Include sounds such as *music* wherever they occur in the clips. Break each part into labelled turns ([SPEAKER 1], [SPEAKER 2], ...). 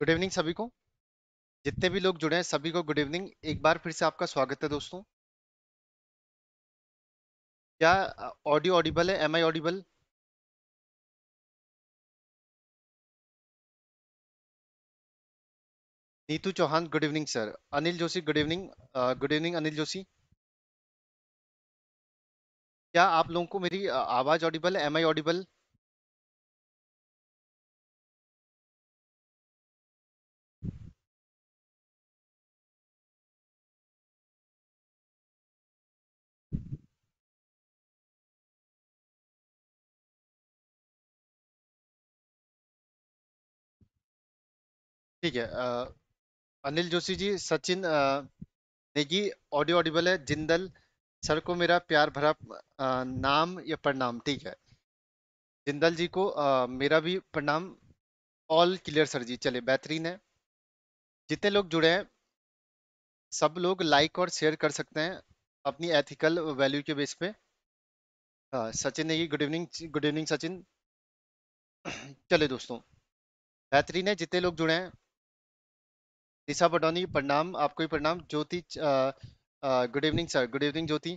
[SPEAKER 1] good evening सभी को जितने भी लोग जुड़े हैं सभी को गुड इवनिंग एक बार फिर से आपका स्वागत है दोस्तों क्या ऑडियो ऑडिबल है am I audible Neetu Chauhan good evening sir Anil
[SPEAKER 2] Joshi good evening good evening Anil Joshi क्या आप लोगों को मेरी आवाज ऑडिबल है एम आई ऑडिबल
[SPEAKER 1] ठीक है अनिल जोशी जी सचिन नेगी ऑडियो ऑडिबल है जिंदल सर को मेरा प्यार भरा नाम या प्रणाम ठीक है जिंदल जी को आ, मेरा भी प्रणाम ऑल क्लियर सर जी चले बेहतरीन है जितने लोग जुड़े हैं सब लोग लाइक और शेयर कर सकते हैं अपनी एथिकल वैल्यू के बेस पे Sachin Negi good evening good evening Sachin *clears throat* चले दोस्तों बेहतरीन है जितने लोग जुड़े हैं दिशा बडोनी प्रणाम आपको भी प्रणाम Jyoti good evening sir good evening Jyoti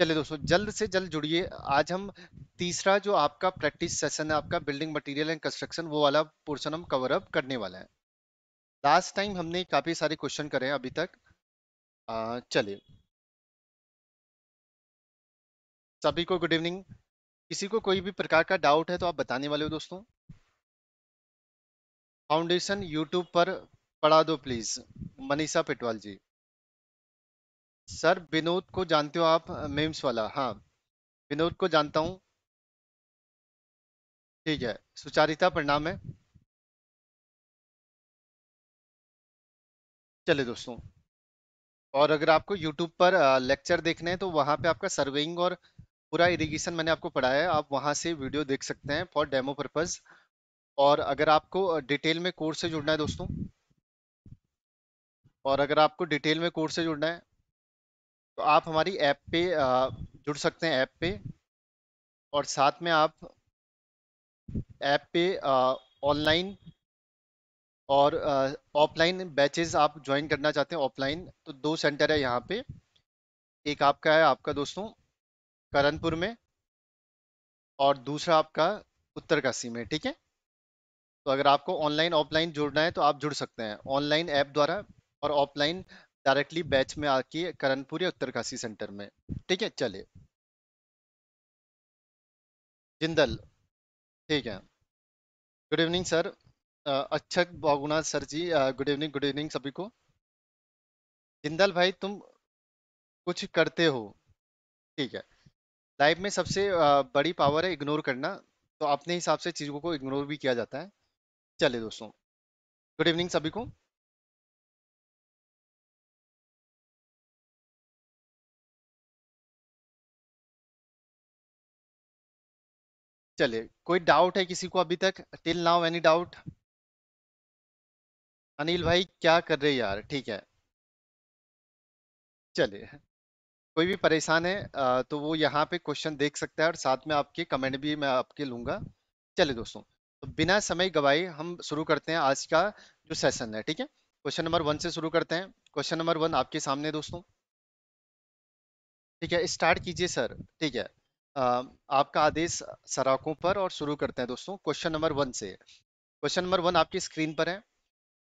[SPEAKER 1] चलिए दोस्तों जल्द से जल्द जुड़िए आज हम तीसरा जो आपका प्रैक्टिस सेशन है आपका बिल्डिंग मटेरियल एंड कंस्ट्रक्शन वो वाला पोर्शन हम कवर अप करने वाला है लास्ट टाइम हमने काफी सारे क्वेश्चन करे हैं अभी तक चलिए सभी को गुड इवनिंग किसी को कोई भी प्रकार का डाउट है तो आप बताने वाले हो दोस्तों फाउंडेशन यूट्यूब पर पढ़ा दो प्लीज मनीषा पिटवाल जी सर विनोद को जानते हो आप मेम्स वाला हाँ विनोद को जानता हूँ ठीक है सुचारिता प्रणाम है चले दोस्तों और अगर आपको YouTube पर लेक्चर देखने हैं तो वहाँ पे आपका सर्वेइंग और पूरा इरिगेशन मैंने आपको पढ़ाया है आप वहाँ से वीडियो देख सकते हैं फॉर डेमो पर्पज़ और अगर आपको डिटेल में कोर्स से जुड़ना है दोस्तों और अगर आपको डिटेल में कोर्स से जुड़ना है तो आप हमारी ऐप पे जुड़ सकते हैं ऐप पे और साथ में आप ऐप पे ऑनलाइन और ऑफलाइन बैचेस आप ज्वाइन करना चाहते हैं ऑफलाइन तो दो सेंटर है यहाँ पे एक आपका है आपका दोस्तों करनपुर में और दूसरा आपका उत्तरकाशी में ठीक है तो अगर आपको ऑनलाइन ऑफलाइन जुड़ना है तो आप जुड़ सकते हैं ऑनलाइन ऐप द्वारा और ऑफलाइन डायरेक्टली बैच में आके करनपुर या उत्तरकाशी सेंटर में ठीक है चले जिंदल ठीक है गुड इवनिंग सर अच्छा बागुना sir ji good evening good evening सभी को जिंदल भाई तुम कुछ करते हो ठीक है लाइफ में सबसे बड़ी पावर है इग्नोर करना तो अपने हिसाब से चीज़ों को इग्नोर भी किया जाता है चलिए दोस्तों गुड इवनिंग सभी को
[SPEAKER 2] चलिए कोई डाउट है किसी को अभी तक till now any doubt
[SPEAKER 1] Anil भाई क्या कर रहे यार ठीक है चलिए कोई भी परेशान है तो वो यहाँ पे क्वेश्चन देख सकता है और साथ में आपके कमेंट भी मैं आपके लूंगा चलिए दोस्तों तो बिना समय गवाए हम शुरू करते हैं आज का जो सेशन है ठीक है क्वेश्चन नंबर वन से शुरू करते हैं क्वेश्चन नंबर वन आपके सामने दोस्तों ठीक है स्टार्ट कीजिए सर ठीक है आपका आदेश सराकों पर और शुरू करते हैं दोस्तों क्वेश्चन नंबर वन से क्वेश्चन नंबर वन आपकी स्क्रीन पर है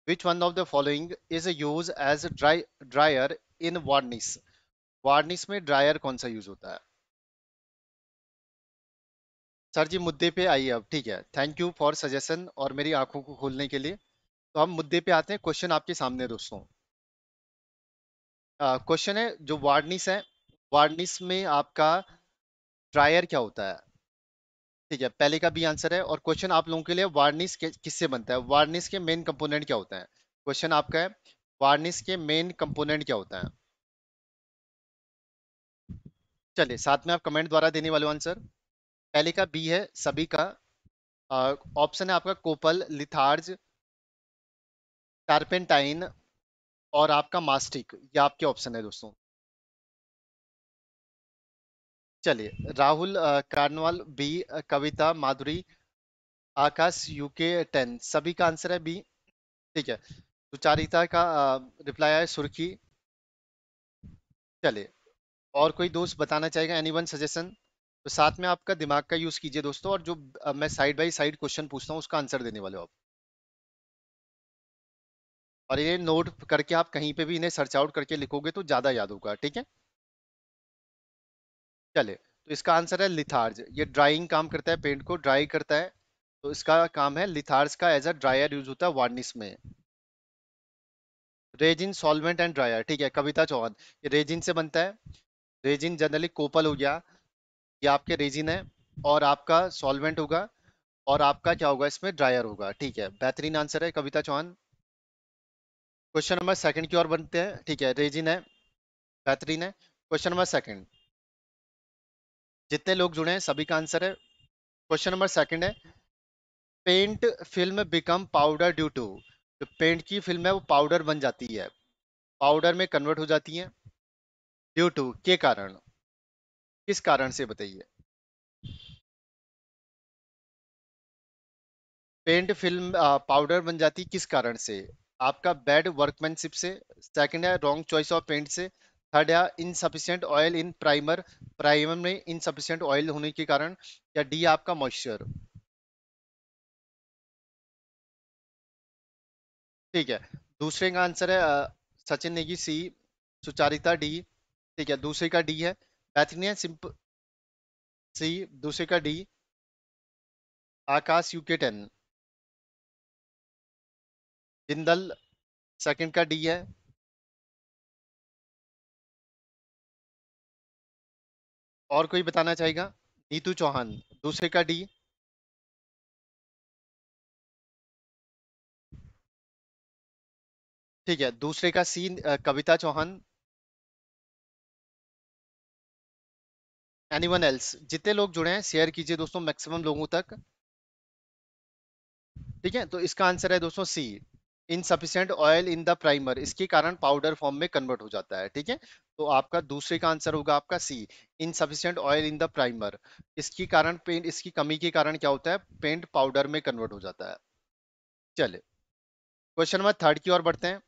[SPEAKER 1] which one of the following is use as dry drier in varnish varnish में ड्रायर कौन सा यूज होता है सर जी मुद्दे पे आइए अब ठीक है थैंक यू फॉर सजेशन और मेरी आंखों को खोलने के लिए तो हम मुद्दे पे आते हैं क्वेश्चन आपके सामने दोस्तों क्वेश्चन है जो वार्निस है वार्निस में आपका ड्रायर क्या होता है ठीक है पहले का भी आंसर है और क्वेश्चन आप लोगों के लिए वार्निस किससे बनता है वार्निस के मेन कंपोनेंट क्या होता है क्वेश्चन आपका है वार्निस के मेन कंपोनेंट क्या होता है चलिए साथ में आप कमेंट द्वारा देने वाले आंसर पहले का बी है सभी का ऑप्शन है आपका कोपल लिथार्ज कार्पेंटाइन और आपका मास्टिक ये आपके ऑप्शन है दोस्तों चलिए Rahul Karnwal b Kavita Madhuri Akash UK ten सभी का आंसर है बी ठीक है सुचारिता तो का रिप्लाई है सुर्खी चलिए और कोई दोस्त बताना चाहेगा एनी वन सजेशन तो साथ में आपका दिमाग का यूज कीजिए दोस्तों और जो मैं साइड बाई साइड क्वेश्चन पूछता हूँ उसका आंसर देने वाले हो आप और ये नोट करके आप कहीं पे भी इन्हें सर्च आउट करके लिखोगे तो ज्यादा याद होगा ठीक है चले तो इसका आंसर है लिथार्ज ये ड्राइंग काम करता है पेंट को ड्राई करता है तो इसका काम है लिथार्ज का एज अ ड्रायर यूज होता है वार्निस में रेजिन सॉल्वेंट एंड ड्रायर ठीक है कविता चौहान ये रेजिन से बनता है रेजिन जनरली कोपल हो गया ये आपके रेजिन है और आपका सॉल्वेंट होगा और आपका क्या होगा इसमें ड्रायर होगा ठीक है बेहतरीन आंसर है Kavita Chauhan question number second की ओर बनते हैं ठीक है रेजिन है बेहतरीन है क्वेश्चन नंबर सेकंड जितने लोग जुड़े हैं सभी का आंसर है क्वेश्चन नंबर सेकंड है paint film become powder due to जो पेंट की फिल्म है वो पाउडर बन जाती है पाउडर में कन्वर्ट हो जाती है ड्यू टू के कारण किस कारण से बताइए पेंट फिल्म पाउडर बन जाती किस कारण से आपका बैड वर्कमैनशिप से सेकंड है रॉन्ग चॉइस ऑफ पेंट से थर्ड है insufficient oil in primer primer में इनसफिशियंट ऑयल होने के कारण या डी आपका मॉइस्चर ठीक है दूसरे का आंसर है सचिन नेगी सी सुचारिता डी ठीक है दूसरे का डी है बैथनिया सिंपल सी दूसरे का d Akash UK ten
[SPEAKER 2] Jindal second का डी है और कोई बताना चाहेगा नीतू चौहान दूसरे का डी ठीक है दूसरे का c Kavita Chauhan anyone else जितने लोग
[SPEAKER 1] जुड़े हैं शेयर कीजिए दोस्तों मैक्सिमम लोगों तक ठीक है तो इसका आंसर है दोस्तों c insufficient oil in the primer इसके कारण पाउडर फॉर्म में कन्वर्ट हो जाता है ठीक है तो आपका दूसरे का आंसर होगा आपका c insufficient oil in the primer इसके कारण पेंट इसकी कमी के कारण क्या होता है पेंट पाउडर में कन्वर्ट हो जाता है चले क्वेश्चन नंबर थर्ड की ओर बढ़ते हैं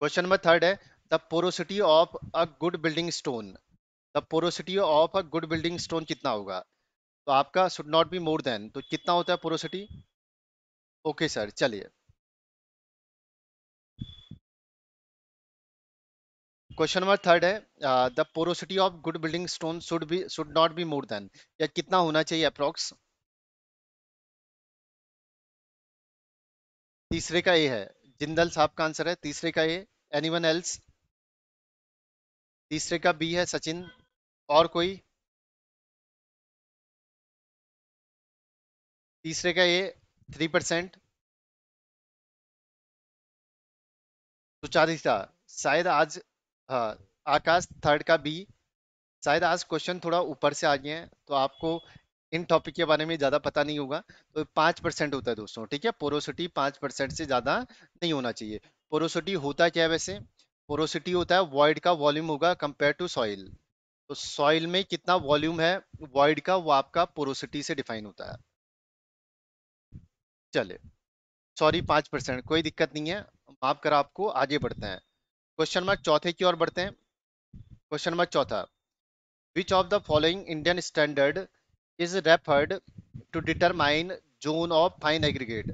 [SPEAKER 1] क्वेश्चन नंबर थर्ड है the porosity of a good building stone the porosity of a good building stone कितना होगा तो आपका should not be more than तो कितना होता है पोरोसिटी ओके सर चलिए क्वेश्चन नंबर थर्ड है the porosity of good building stone should be should not be more than या कितना होना चाहिए अप्रोक्स तीसरे का ए है जिंदल साहब का आंसर है तीसरे का ए एनीवन एल्स तीसरे का बी है सचिन और कोई
[SPEAKER 2] तीसरे का ये थ्री परसेंट
[SPEAKER 1] तो चालीसा शायद आज हाँ आकाश थर्ड का बी शायद आज क्वेश्चन थोड़ा ऊपर से आ गए हैं तो आपको इन टॉपिक के बारे में ज्यादा पता नहीं होगा तो पांच परसेंट होता है दोस्तों ठीक है पोरोसिटी पांच परसेंट से ज्यादा नहीं होना चाहिए पोरोसिटी होता क्या है वैसे पोरोसिटी होता है वॉइड का वॉल्यूम होगा कंपेयर टू सॉइल तो सॉइल में कितना वॉल्यूम है वॉइड का वो आपका पोरोसिटी से डिफाइन होता है चले सॉरी पांच परसेंट कोई दिक्कत नहीं है माफ कर आपको आगे बढ़ते हैं क्वेश्चन नंबर चौथे की ओर बढ़ते हैं क्वेश्चन नंबर चौथा which of the following Indian standard is referred to determine zone of fine aggregate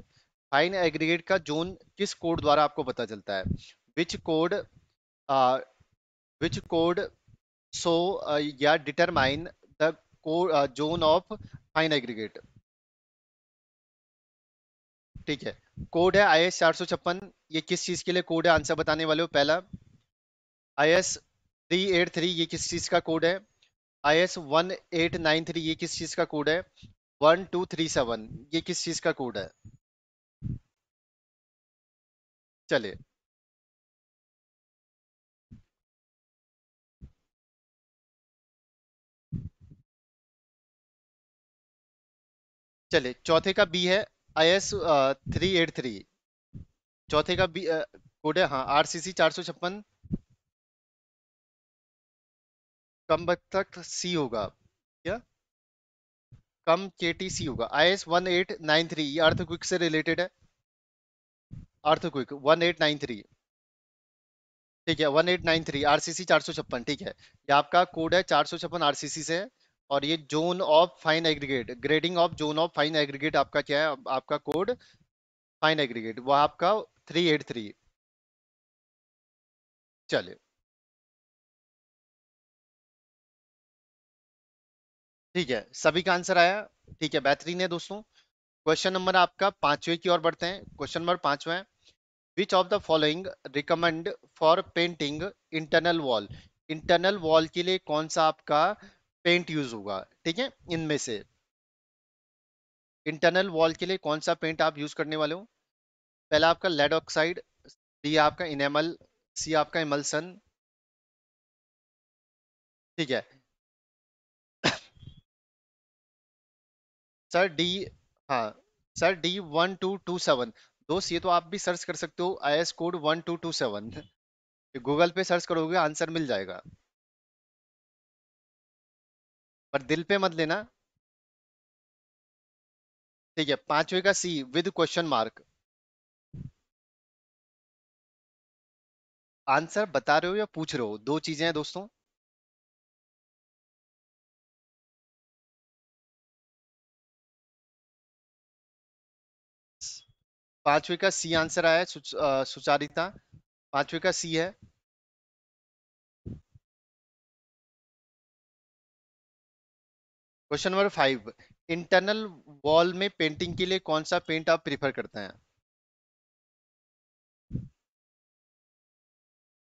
[SPEAKER 1] fine aggregate का जोन किस कोड द्वारा आपको पता चलता है which code which code so uh, yeah determine the core uh, zone of fine aggregate ठीक है code है आई एस चार सौ छप्पन ये किस चीज के लिए कोड है आंसर बताने वाले हो पहला I S three eight three ये किस चीज का कोड है I S one eight nine three ये किस चीज का कोड है वन टू थ्री सेवन ये किस चीज का कोड है चलिए चले चौथे का बी है I S three eight three चौथे का बी कोड है हाँ आर सी सी चार सौ छप्पन कम तक सी होगा क्या कम के टी सी होगा I S one eight nine three ये अर्थक्विक से रिलेटेड है earthquake one eight nine three ठीक है one eight nine three C चार सौ छप्पन ठीक है ये आपका कोड है चार सौ छप्पन सी से है और ये zone of fine aggregate grading of zone of fine aggregate आपका क्या है आपका कोड फाइन एग्रीगेट वो आपका थ्री एट थ्री चले ठीक है सभी का आंसर आया ठीक है बेहतरीन है दोस्तों क्वेश्चन नंबर आपका पांचवे की ओर बढ़ते हैं क्वेश्चन नंबर पांचवा है which of the following recommend for painting internal wall internal wall के लिए कौन सा आपका पेंट यूज होगा ठीक है इनमें से इंटरनल वॉल के लिए कौन सा पेंट आप यूज करने वाले हो पहला आपका लेड ऑक्साइड डी आपका इनेमल सी आपका इमल्सन ठीक है सर *coughs* डी हाँ sir D one two two seven दोस्त ये तो आप भी सर्च कर सकते हो I S code one two two seven Google पे सर्च करोगे आंसर मिल जाएगा पर दिल पे मत
[SPEAKER 2] लेना ठीक है पांचवे का C with question mark answer बता रहे हो या पूछ रहे हो दो चीजें हैं दोस्तों पांचवे का सी आंसर आया सुचारिता पांचवे का सी है
[SPEAKER 1] question number five internal wall में पेंटिंग के लिए कौन सा पेंट आप प्रीफर करते हैं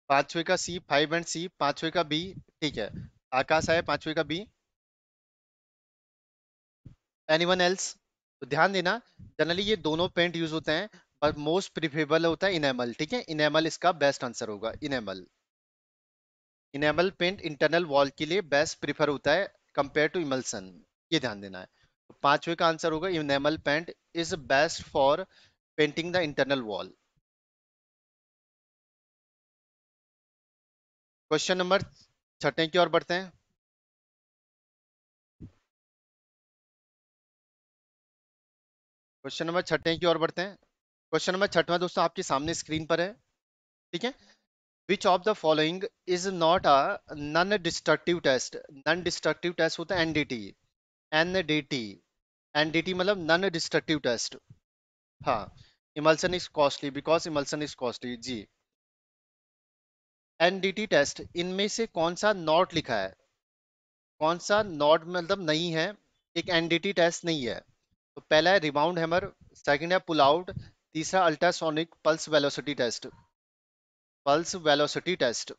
[SPEAKER 1] पांचवे का सी फाइव एंड सी पांचवे का बी ठीक है आकाश है पांचवे का बी एनीवन एल्स तो ध्यान देना जनरली ये दोनों पेंट यूज होते हैं पर मोस्ट प्रिफरेबल होता है इनेमल ठीक है इनेमल इसका बेस्ट आंसर होगा enamel enamel paint internal wall के लिए बेस्ट प्रिफर होता है कंपेयर टू इमल्सन ये ध्यान देना है तो पांचवे का आंसर होगा enamel paint is best for painting the internal wall
[SPEAKER 2] question number छठे की ओर बढ़ते हैं
[SPEAKER 1] क्वेश्चन नंबर छठे की ओर बढ़ते हैं क्वेश्चन नंबर छठवा दोस्तों आपके सामने स्क्रीन पर है ठीक है which of the following is not a non destructive test non destructive test होता है एनडीटी एनडीटी एनडीटी मतलब नन डिस्ट्रक्टिव टेस्ट हाँ emulsion is costly because emulsion is costly जी एनडीटी टेस्ट इनमें से कौन सा नॉट लिखा है कौन सा नॉट मतलब नहीं है एक एनडीटी टेस्ट नहीं है तो पहला है रिबाउंड हैमर सेकंड है पुल आउट तीसरा ultrasonic pulse velocity test pulse velocity test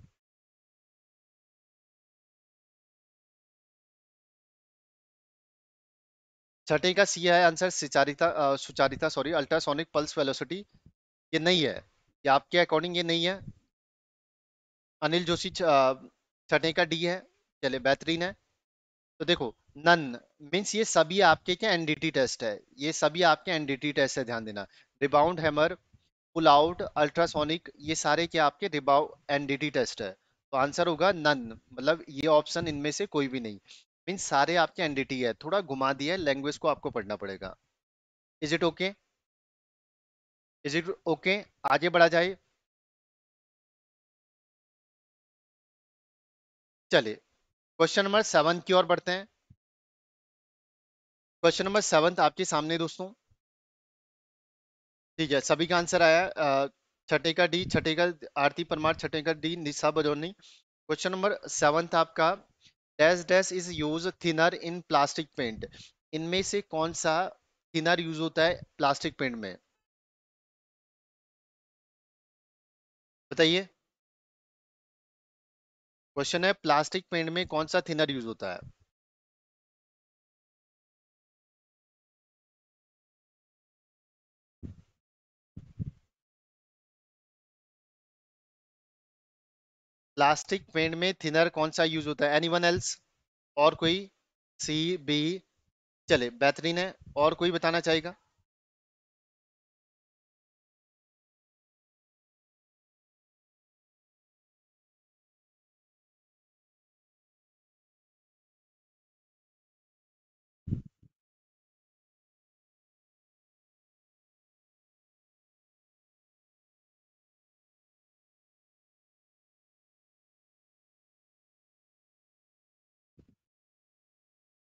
[SPEAKER 1] छठे का सी है answer Sucharita Sucharita sorry ultrasonic pulse velocity ये नहीं है ये आपके अकॉर्डिंग ये नहीं है अनिल जोशी छठे का डी है चले बेहतरीन है तो देखो नन मीन्स ये सभी आपके क्या एनडीटी टेस्ट है ये सभी आपके एनडीटी टेस्ट है ध्यान देना rebound hammer pull out ultrasonic ये सारे क्या आपके रिबाउ एनडीटी टेस्ट है तो आंसर होगा नन मतलब ये ऑप्शन इनमें से कोई भी नहीं मीन सारे आपके एनडीटी है थोड़ा घुमा दिया है लैंग्वेज को आपको पढ़ना पड़ेगा is it okay is it okay आगे बढ़ा जाए
[SPEAKER 2] चलिए क्वेश्चन नंबर सेवन की ओर बढ़ते हैं
[SPEAKER 1] क्वेश्चन नंबर सेवन आपके सामने दोस्तों ठीक है सभी का आंसर आया छठे का डी छठे का आरती परमार छठे का D Nisha Bajoni question number seventh आपका dash dash is use thinner in plastic paint इनमें से कौन सा थिनर यूज होता है प्लास्टिक पेंट में
[SPEAKER 2] बताइए क्वेश्चन है प्लास्टिक पेंट में कौन सा थिनर यूज होता है
[SPEAKER 1] प्लास्टिक पेंट में थिनर कौन सा यूज होता है एनी वन एल्स और कोई सी बी चले बेहतरीन है और कोई बताना चाहेगा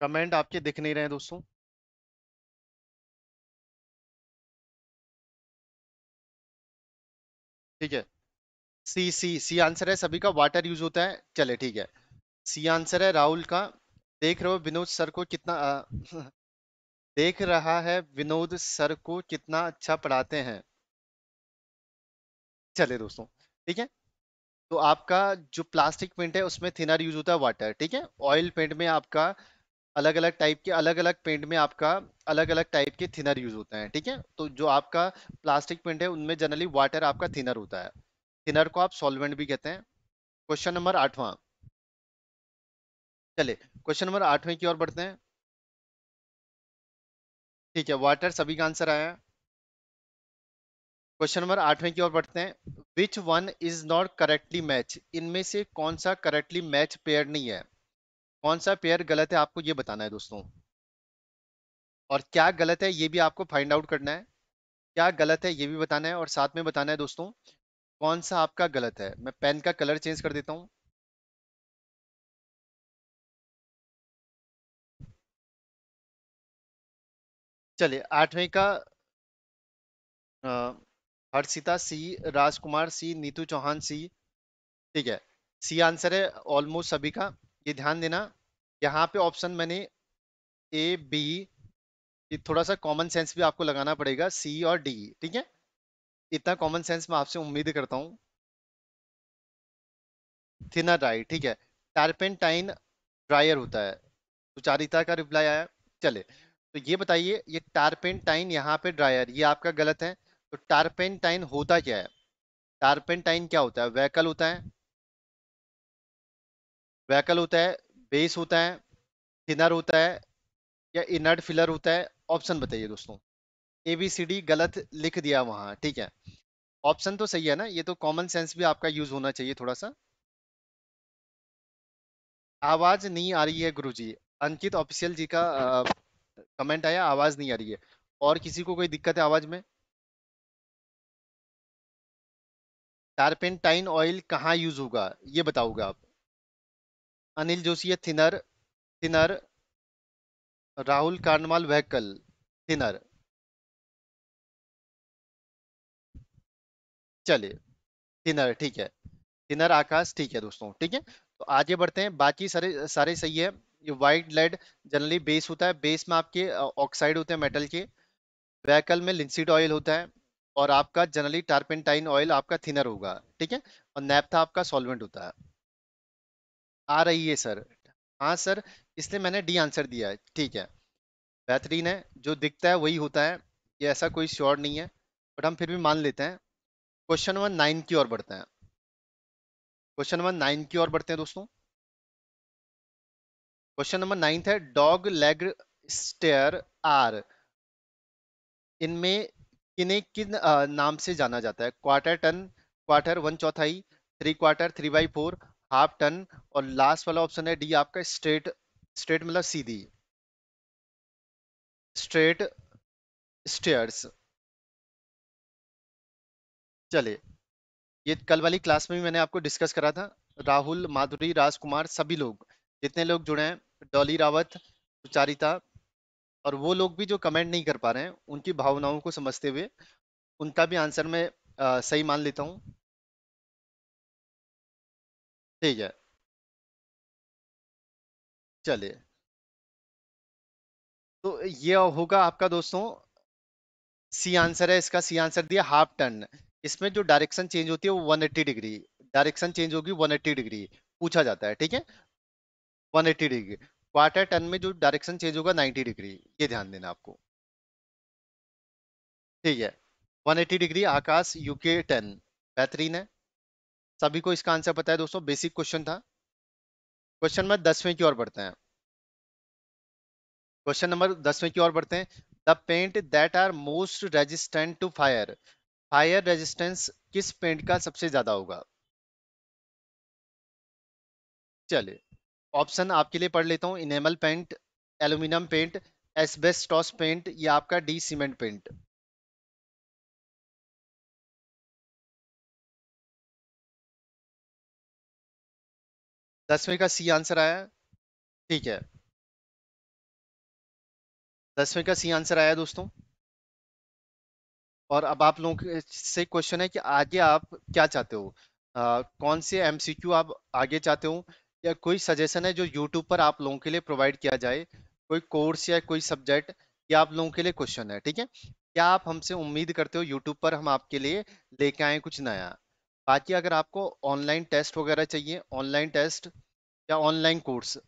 [SPEAKER 2] कमेंट आपके दिख नहीं रहे दोस्तों
[SPEAKER 1] ठीक है सी सी सी आंसर है सभी का वाटर यूज होता है चले ठीक है सी आंसर है राहुल का देख रहे हो विनोद सर को कितना आ, *laughs* देख रहा है विनोद सर को कितना अच्छा पढ़ाते हैं चले दोस्तों ठीक है तो आपका जो प्लास्टिक पेंट है उसमें थिनर यूज होता है वाटर ठीक है ऑयल पेंट में आपका अलग अलग टाइप के अलग अलग पेंट में आपका अलग अलग टाइप के थिनर यूज होते हैं ठीक है तो जो आपका प्लास्टिक पेंट है उनमें जनरली वाटर आपका थिनर होता है थिनर को आप सॉल्वेंट भी कहते हैं क्वेश्चन नंबर आठवां चले क्वेश्चन नंबर आठवें की ओर बढ़ते हैं ठीक है वाटर सभी का आंसर आया क्वेश्चन नंबर आठवें की ओर बढ़ते हैं which one is not correctly match इनमें से कौन सा करेक्टली मैच पेयर नहीं है कौन सा पेयर गलत है आपको ये बताना है दोस्तों और क्या गलत है ये भी आपको फाइंड आउट करना है क्या गलत है ये भी बताना है और साथ में बताना है दोस्तों कौन सा आपका गलत है मैं पेन का कलर चेंज कर देता हूँ चलिए आठवें का हर्षिता सी राजकुमार सी नीतू चौहान सी ठीक है सी आंसर है ऑलमोस्ट सभी का ये ध्यान देना यहाँ पे ऑप्शन मैंने ए बी ये थोड़ा सा कॉमन सेंस भी आपको लगाना पड़ेगा सी और डी ठीक है इतना कॉमन सेंस मैं आपसे उम्मीद करता हूँ थिनर ड्राई ठीक है टाइन ड्रायर होता है सुचारिता तो का रिप्लाई आया चले तो ये बताइए ये टाइन यहाँ पे ड्रायर ये आपका गलत है तो टाइन होता क्या है टाइन क्या होता है वैकल होता है वैकल होता है बेस होता है थिनर होता है या इनर्ट फिलर होता है ऑप्शन बताइए दोस्तों ए बी सी डी गलत लिख दिया वहाँ ठीक है ऑप्शन तो सही है ना ये तो कॉमन सेंस भी आपका यूज होना चाहिए थोड़ा सा आवाज नहीं आ रही है गुरुजी अंकित ऑफिशियल जी का आ, कमेंट आया आवाज नहीं आ रही है और किसी को कोई दिक्कत है आवाज में टारपेंटाइन ऑयल कहाँ यूज होगा ये
[SPEAKER 2] बताओगे आप अनिल जोशी है थिनर थिनर राहुल कार्नवाल वहकल थिनर
[SPEAKER 1] चलिए थिनर ठीक है थिनर आकाश ठीक है दोस्तों ठीक है तो आगे बढ़ते हैं बाकी सारे सारे सही है ये वाइट लेड जनरली बेस होता है बेस में आपके ऑक्साइड होते हैं मेटल के वहकल में लिंसिड ऑयल होता है और आपका जनरली टारपेंटाइन ऑयल आपका थिनर होगा ठीक है और नैप्था आपका सॉल्वेंट होता है आ रही है सर हाँ सर इसलिए मैंने डी आंसर दिया है ठीक है बेहतरीन है जो दिखता है वही होता है ये ऐसा कोई श्योर नहीं है बट हम फिर भी मान लेते हैं क्वेश्चन नंबर नाइन की ओर बढ़ते हैं क्वेश्चन नंबर नाइन की ओर बढ़ते हैं दोस्तों क्वेश्चन नंबर नाइन्थ है डॉग लेग स्टेयर आर इनमें किन्हें किन नाम से जाना जाता है क्वार्टर टन क्वार्टर वन चौथाई three quarter three by four half turn और लास्ट वाला ऑप्शन है डी आपका स्ट्रेट स्ट्रेट मतलब सीधी स्ट्रेट स्टेयर्स चले ये कल वाली क्लास में भी मैंने आपको डिस्कस करा था राहुल माधुरी राजकुमार सभी लोग जितने लोग जुड़े हैं डॉली रावत सुचारिता और वो लोग भी जो कमेंट नहीं कर पा रहे हैं उनकी भावनाओं को समझते हुए उनका भी आंसर मैं सही मान लेता हूँ
[SPEAKER 2] ठीक है चलिए
[SPEAKER 1] तो ये होगा आपका दोस्तों सी आंसर है इसका सी आंसर दिया हाफ टन इसमें जो डायरेक्शन चेंज होती है वो 180 डिग्री डायरेक्शन चेंज होगी 180 डिग्री पूछा जाता है ठीक है 180 डिग्री क्वार्टर टन में जो डायरेक्शन चेंज होगा 90 डिग्री ये ध्यान देना आपको ठीक है 180 डिग्री आकाश यूके टन बेहतरीन है सभी को इसका आंसर पता है दोस्तों बेसिक क्वेश्चन था क्वेश्चन नंबर दसवें की ओर बढ़ते हैं क्वेश्चन नंबर दसवें की ओर बढ़ते हैं the paint that are most resistant to fire fire resistance किस पेंट का सबसे ज्यादा होगा चलिए ऑप्शन आपके लिए पढ़ लेता हूँ enamel paint aluminium paint asbestos paint या आपका डी सीमेंट पेंट
[SPEAKER 2] दसवें का सी आंसर आया ठीक है
[SPEAKER 1] दसवें का सी आंसर आया दोस्तों और अब आप लोगों से क्वेश्चन है कि आगे आप क्या चाहते हो आ, कौन से एमसीक्यू आप आगे चाहते हो या कोई सजेशन है जो यूट्यूब पर आप लोगों के लिए प्रोवाइड किया जाए कोई कोर्स या कोई सब्जेक्ट या आप लोगों के लिए क्वेश्चन है ठीक है क्या आप हमसे उम्मीद करते हो यूट्यूब पर हम आपके लिए लेके आए कुछ नया बाकी अगर आपको ऑनलाइन टेस्ट वगैरह चाहिए ऑनलाइन टेस्ट या ऑनलाइन कोर्स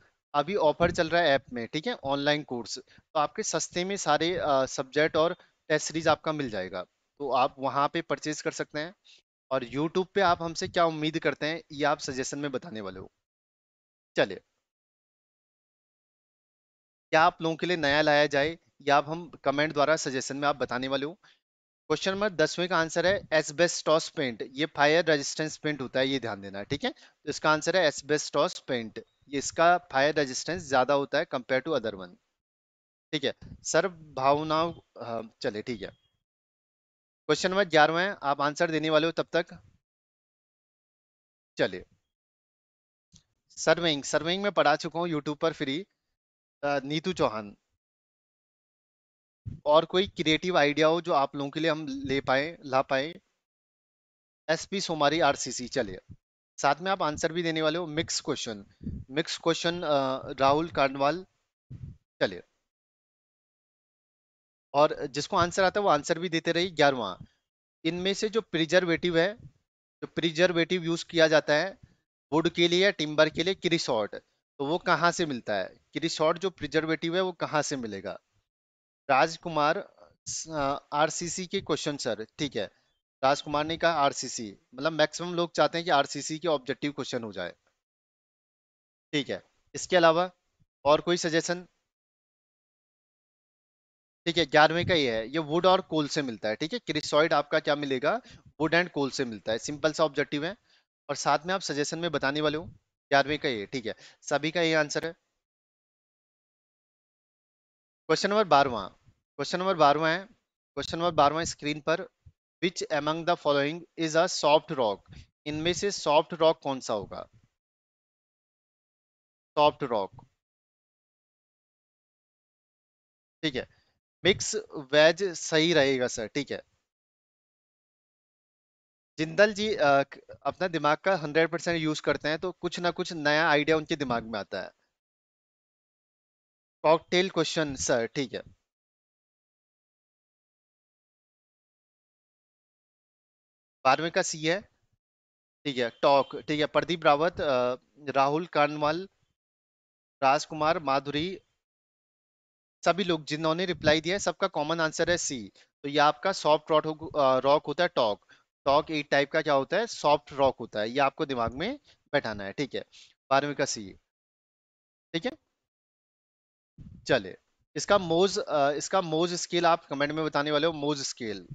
[SPEAKER 1] अभी ऑफर चल रहा है ऐप में ठीक है ऑनलाइन कोर्स तो आपके सस्ते में सारे सब्जेक्ट और टेस्ट सीरीज आपका मिल जाएगा तो आप वहाँ पे परचेज कर सकते हैं और यूट्यूब पे आप हमसे क्या उम्मीद करते हैं ये आप सजेशन में बताने वाले हो चलिए क्या आप लोगों के लिए नया लाया जाए या आप हम कमेंट द्वारा सजेशन में आप बताने वाले हो क्वेश्चन नंबर दसवें का आंसर है एसबेस्टॉस पेंट ये फायर रेजिस्टेंस पेंट होता है ये ध्यान देना ठीक है तो इसका आंसर है एसबेस्टॉस पेंट इसका फायर रेजिस्टेंस ज्यादा होता है कंपेयर टू अदर वन ठीक है सर्व भावनाओं चले ठीक है क्वेश्चन नंबर ग्यारहवा है आप आंसर देने वाले हो तब तक चलिए सर्विंग सर्विंग में पढ़ा चुका हूँ यूट्यूब पर फ्री नीतू चौहान और कोई क्रिएटिव आइडिया हो जो आप लोगों के लिए हम ले पाए ला पाए एस पी सोमारी आरसीसी चलिए साथ में आप आंसर भी देने वाले हो mix question mix question Rahul Kardwal चलिए और जिसको आंसर आता है वो आंसर भी देते रहिए ग्यारहवा इनमें से जो प्रिजर्वेटिव है जो प्रिजर्वेटिव यूज किया जाता है वुड के लिए या टिम्बर के लिए क्रिसॉर्ट तो वो कहाँ से मिलता है क्रिसॉर्ट जो प्रिजर्वेटिव है वो कहाँ से मिलेगा राजकुमार आरसीसी के क्वेश्चन सर ठीक है राजकुमार ने कहा आरसीसी मतलब मैक्सिमम लोग चाहते हैं कि आरसीसी के ऑब्जेक्टिव क्वेश्चन हो जाए ठीक है इसके अलावा और कोई सजेशन ठीक है ग्यारहवें का ये है ये वुड और कोल से मिलता है ठीक है क्रिसॉइड आपका क्या मिलेगा वुड एंड कोल से मिलता है सिंपल सा ऑब्जेक्टिव है और साथ में आप सजेशन में बताने वाले हो ग्यारहवें का ये ठीक है सभी का ये आंसर है क्वेश्चन नंबर बारवा क्वेश्चन नंबर बारहवा है क्वेश्चन नंबर बारहवा स्क्रीन पर which among the following is a soft rock इनमें से सॉफ्ट रॉक कौन सा होगा सॉफ्ट रॉक ठीक है मिक्स वेज सही रहेगा सर ठीक है जिंदल जी अपना दिमाग का हंड्रेड परसेंट यूज करते हैं तो कुछ ना कुछ नया आइडिया उनके दिमाग में आता है कॉकटेल
[SPEAKER 2] क्वेश्चन सर ठीक है बाद में का सी है
[SPEAKER 1] ठीक है टॉक ठीक है प्रदीप रावत राहुल कानवाल राजकुमार माधुरी सभी लोग जिन्होंने रिप्लाई दिया है सबका कॉमन आंसर है सी तो ये आपका सॉफ्ट रॉक होता है टॉक टॉक एक टाइप का क्या होता है सॉफ्ट रॉक होता है ये आपको दिमाग में बैठाना है ठीक है बारहवीं का सी ठीक है चले इसका मोज इसका मोज स्केल आप कमेंट में बताने वाले हो मोज स्केल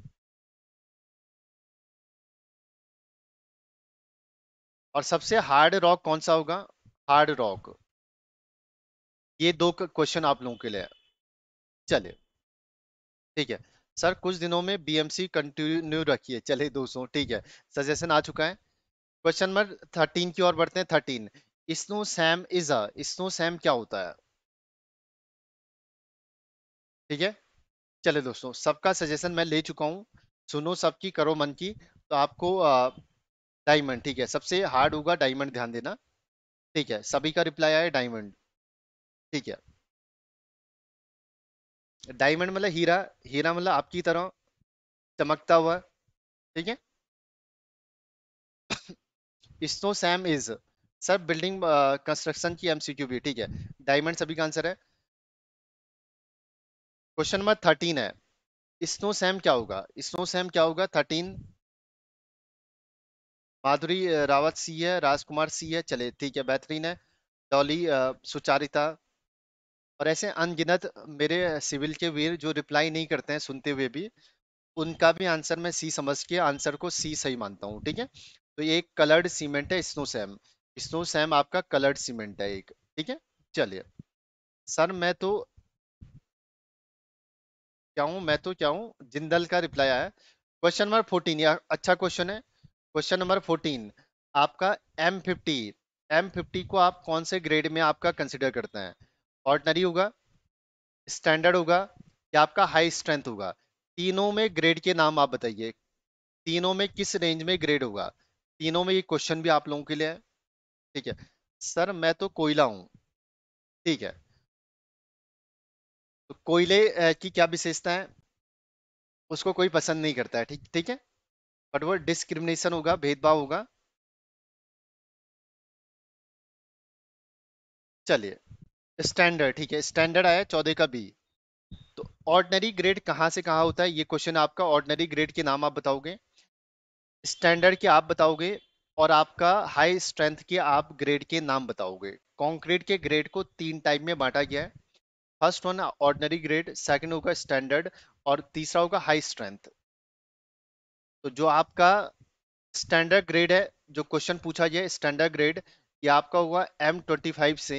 [SPEAKER 1] और सबसे हार्ड रॉक कौन सा होगा हार्ड रॉक ये दो क्वेश्चन आप लोगों के लिए चले ठीक है सर कुछ दिनों में बीएमसी कंटिन्यू रखिए चले दोस्तों ठीक है सजेशन आ चुका है क्वेश्चन नंबर थर्टीन की ओर बढ़ते हैं thirteen Snowcem is a Snowcem क्या होता है ठीक है चले दोस्तों सबका सजेशन मैं ले चुका हूँ सुनो सबकी करो मन की तो आपको आ, डायमंड ठीक है सबसे हार्ड होगा डायमंड ध्यान देना ठीक है सभी का रिप्लाई आया डायमंड ठीक है डायमंड मतलब हीरा हीरा मतलब आपकी तरह चमकता हुआ ठीक है Snowcem is sir building construction की एमसीक्यू भी ठीक है डायमंड सभी का आंसर है क्वेश्चन नंबर थर्टीन है स्नो तो सैम क्या होगा स्नो तो सैम क्या होगा थर्टीन माधुरी रावत सी है राजकुमार सी है चले ठीक है बेहतरीन है डॉली सुचारिता और ऐसे अनगिनत मेरे सिविल के वीर जो रिप्लाई नहीं करते हैं सुनते हुए भी उनका भी आंसर मैं सी समझ के आंसर को सी सही मानता हूँ ठीक है तो ये एक कलर्ड सीमेंट है स्नो सैम स्नो सैम आपका कलर्ड सीमेंट है एक ठीक है चलिए सर मैं तो क्या हूँ मैं तो क्या हूँ जिंदल का रिप्लाई आया क्वेश्चन नंबर फोर्टीन अच्छा क्वेश्चन है क्वेश्चन नंबर फोर्टीन आपका एम फिफ्टी एम फिफ्टी को आप कौन से ग्रेड में आपका कंसिडर करते हैं ऑर्डनरी होगा स्टैंडर्ड होगा या आपका हाई स्ट्रेंथ होगा तीनों में ग्रेड के नाम आप बताइए तीनों में किस रेंज में ग्रेड होगा तीनों में ये क्वेश्चन भी आप लोगों के लिए है ठीक है सर मैं तो कोयला हूँ ठीक है तो कोयले की क्या विशेषता है उसको कोई पसंद नहीं करता है ठीक ठीक है बट वो डिस्क्रिमिनेशन होगा भेदभाव होगा चलिए स्टैंडर्ड ठीक है स्टैंडर्ड आया चौदह का बी तो ऑर्डनरी ग्रेड कहाँ से कहाँ होता है ये क्वेश्चन आपका ऑर्डनरी ग्रेड के नाम आप बताओगे स्टैंडर्ड के आप बताओगे और आपका हाई स्ट्रेंथ के आप ग्रेड के नाम बताओगे कंक्रीट के ग्रेड को तीन टाइप में बांटा गया है first one ordinary grade second होगा स्टैंडर्ड और तीसरा होगा हाई स्ट्रेंथ तो जो आपका स्टैंडर्ड ग्रेड है जो क्वेश्चन पूछा गया स्टैंडर्ड ग्रेड ये आपका हुआ एम ट्वेंटी फाइव से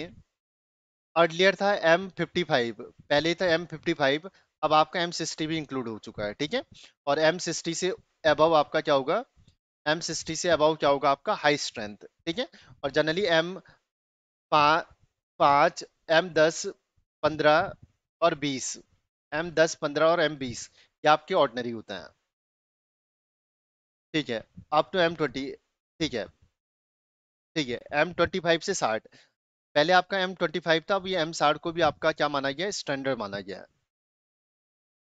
[SPEAKER 1] अर्लियर था एम फिफ्टी फाइव पहले था एम फिफ्टी फाइव अब आपका एम सिक्सटी भी इंक्लूड हो चुका है ठीक है और एम सिक्सटी से अबव आपका क्या होगा एम सिक्सटी से अबव क्या होगा आपका हाई स्ट्रेंथ ठीक है और जनरली एम पाँच एम दस पंद्रह और बीस एम दस पंद्रह और एम बीस ये आपके ऑर्डनरी होते हैं ठीक है अप टू एम ट्वेंटी ठीक है ठीक है एम ट्वेंटी फाइव से साठ पहले आपका एम ट्वेंटी फाइव था अब ये एम साठ को भी आपका क्या माना गया स्टैंडर्ड माना गया है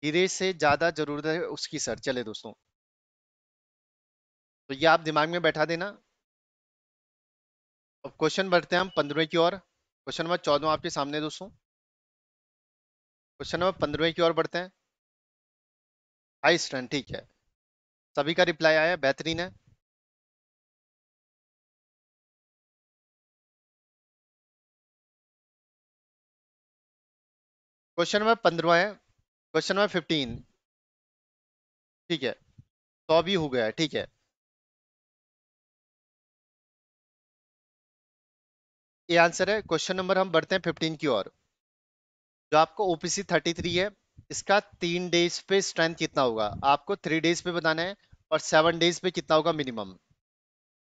[SPEAKER 1] हीरे से ज़्यादा ज़रूरत है उसकी सर चले दोस्तों
[SPEAKER 2] तो ये आप दिमाग में बैठा देना अब
[SPEAKER 1] क्वेश्चन बढ़ते हैं हम पंद्रह की ओर क्वेश्चन नंबर चौदह आपके सामने दोस्तों क्वेश्चन नंबर पंद्रह की ओर बढ़ते हैं हाई स्टैंड ठीक है
[SPEAKER 2] सभी का रिप्लाई आया बेहतरीन है क्वेश्चन नंबर पंद्रह है क्वेश्चन नंबर फिफ्टीन ठीक है सौ तो भी हो गया ठीक है
[SPEAKER 1] ये आंसर है क्वेश्चन नंबर हम बढ़ते हैं फिफ्टीन की ओर जो आपको ओपीसी थर्टी थ्री है इसका तीन डेज पे स्ट्रेंथ कितना होगा आपको थ्री डेज पे बताना है और सेवन डेज पे कितना होगा minimum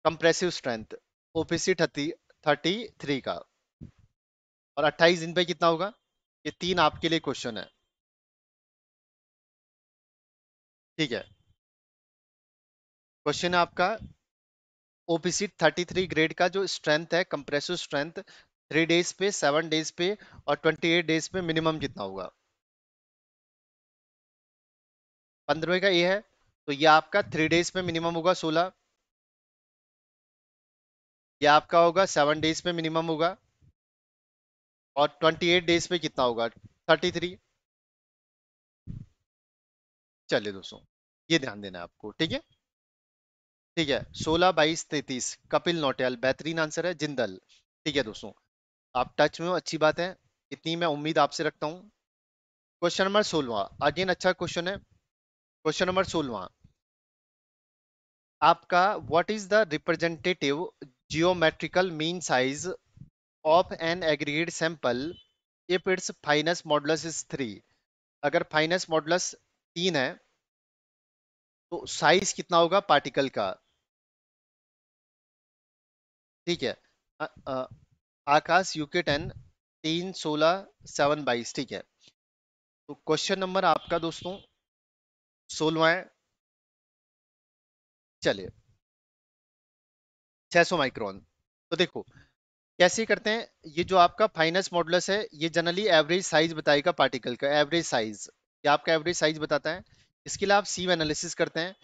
[SPEAKER 1] compressive strength OPC thirty thirty three का और अट्ठाईस दिन पे कितना होगा ये तीन आपके लिए
[SPEAKER 2] क्वेश्चन है ठीक है
[SPEAKER 1] क्वेश्चन है आपका ओपीसी थर्टी थ्री ग्रेड का जो स्ट्रेंथ है कंप्रेसिव स्ट्रेंथ थ्री डेज पे सेवन डेज पे और ट्वेंटी एट डेज पे मिनिमम कितना होगा पंद्रहवें का ए है तो ये आपका थ्री डेज पे मिनिमम होगा सोलह ये आपका होगा सेवन डेज पे मिनिमम होगा और ट्वेंटी एट डेज पे कितना होगा थर्टी थ्री चलिए दोस्तों ये ध्यान देना है आपको ठीक है ठीक है सोलह बाईस तैतीस कपिल नोटियाल बेहतरीन आंसर है जिंदल ठीक है दोस्तों आप टच में हो अच्छी बात है इतनी मैं उम्मीद आपसे रखता हूँ क्वेश्चन नंबर सोलवा अगेन अच्छा क्वेश्चन है क्वेश्चन नंबर सोलवा आपका what is the representative geometrical mean size of an aggregate sample if its fineness modulus is three अगर फाइनस मॉडल तीन है तो साइज कितना होगा पार्टिकल का ठीक है आकाश यूके टेन तीन सोलह सेवन बाईस ठीक है तो क्वेश्चन नंबर आपका दोस्तों सोलवा चलिए 600 माइक्रोन तो देखो कैसे करते हैं ये जो आपका फाइनेस मॉडुलस है ये जनरली एवरेज साइज बताएगा पार्टिकल का एवरेज साइज ये आपका एवरेज साइज बताता है इसके लिए आप सीव एनालिसिस करते हैं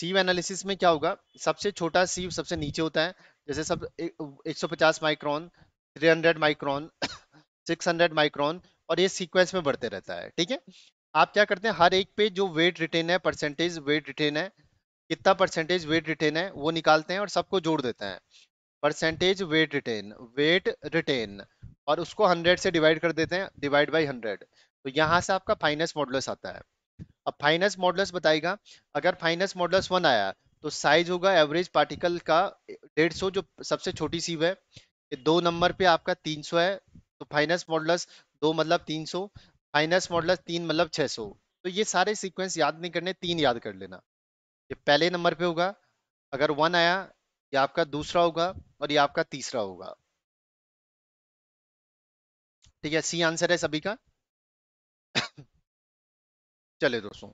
[SPEAKER 1] सीव एनालिसिस में क्या होगा सबसे छोटा सीव सबसे नीचे होता है जैसे सब 150 माइक्रोन 300 माइक्रोन 600 *coughs* माइक्रोन और ये सीक्वेंस में बढ़ते रहता है ठीक है आप क्या करते हैं हर एक पे जो वेट रिटेन है परसेंटेज वेट रिटेन है कितना परसेंटेज वेट रिटेन है वो निकालते हैं और सबको जोड़ देते हैं percentage weight retain weight retain और उसको 100 से डिवाइड कर देते हैं डिवाइड बाय 100 तो यहाँ से आपका फाइनेंस मॉडलस आता है अब फाइनेंस मॉडलस बताएगा अगर फाइनेंस मॉडलस वन आया तो साइज होगा एवरेज पार्टिकल का डेढ़ सौ जो सबसे छोटी सीव है दो नंबर पे आपका तीन सौ है तो फाइनेंस मॉडलस दो मतलब तीन सौ माइनस मॉडल तीन मतलब छह सौ तो ये सारे सीक्वेंस याद नहीं करने तीन याद कर लेना ये पहले नंबर पे होगा अगर वन आया ये आपका दूसरा होगा और ये आपका तीसरा होगा ठीक है सी आंसर है सभी का चले दोस्तों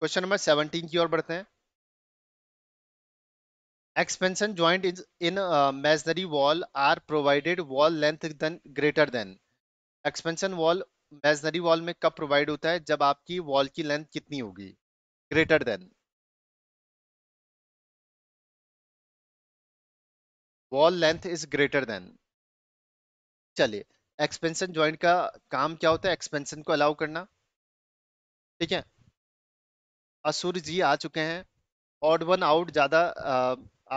[SPEAKER 1] क्वेश्चन नंबर सेवनटीन की ओर बढ़ते हैं expansion joint is in masonry wall are provided wall length greater than expansion wall masonry wall में कब प्रोवाइड होता है जब आपकी वॉल की लेंथ कितनी होगी greater than wall length is greater than चलिए एक्सपेंशन ज्वाइंट का काम क्या होता है एक्सपेंशन को अलाउ करना ठीक है असुर जी आ चुके हैं ऑड वन आउट ज्यादा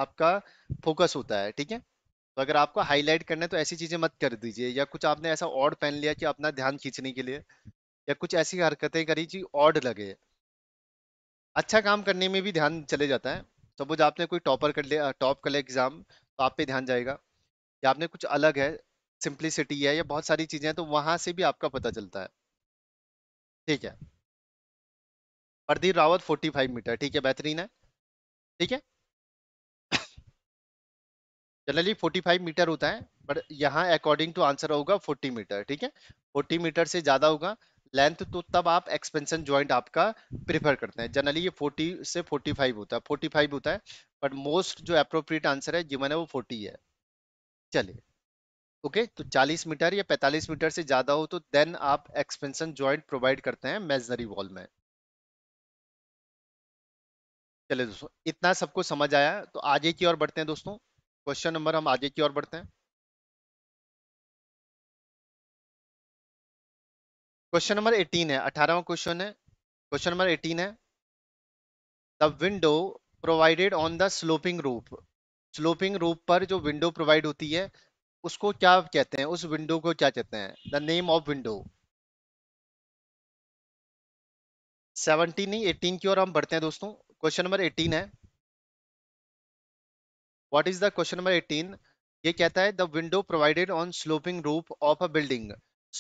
[SPEAKER 1] आपका फोकस होता है ठीक है तो अगर आपको हाईलाइट करना है तो ऐसी चीजें मत कर दीजिए या कुछ आपने ऐसा ऑड पहन लिया कि अपना ध्यान खींचने के लिए या कुछ ऐसी हरकतें करी जी ऑड लगे अच्छा काम करने में भी ध्यान चले जाता है सपोज आपने कोई टॉपर कर लिया टॉप कर लिया एग्जाम तो आप पे ध्यान जाएगा या आपने कुछ अलग है सिंप्लिसिटी है या बहुत सारी चीजें हैं तो वहां से भी आपका पता चलता है ठीक है प्रदीप रावत 45 मीटर ठीक है बेहतरीन है ठीक है जनरली 45 मीटर होता है बट यहाँ अकॉर्डिंग टू आंसर होगा 40 मीटर ठीक है 40 मीटर से ज्यादा होगा लेंथ तो तब आप एक्सपेंशन ज्वाइंट आपका प्रिफर करते हैं जनरली ये 40 से 45 होता है 45 होता है बट मोस्ट जो अप्रोप्रिएट आंसर है जीवन है वो 40 है चलिए ओके तो 40 मीटर या 45 मीटर से ज्यादा हो तो देन आप एक्सपेंशन ज्वाइंट प्रोवाइड करते हैं मेजनरी वॉल में चले दोस्तों इतना सबको समझ आया तो आगे की ओर बढ़ते हैं दोस्तों
[SPEAKER 2] क्वेश्चन नंबर हम आगे की ओर बढ़ते हैं
[SPEAKER 1] क्वेश्चन नंबर 18 है अठारहवा क्वेश्चन है क्वेश्चन नंबर 18 है the window provided on the sloping roof sloping roof पर जो विंडो प्रोवाइड होती है उसको क्या कहते हैं उस विंडो को क्या कहते हैं द नेम ऑफ विंडो 17 नहीं 18 की ओर हम बढ़ते हैं दोस्तों क्वेश्चन नंबर 18 है what is the question number eighteen ये कहता है the window provided on sloping roof of a building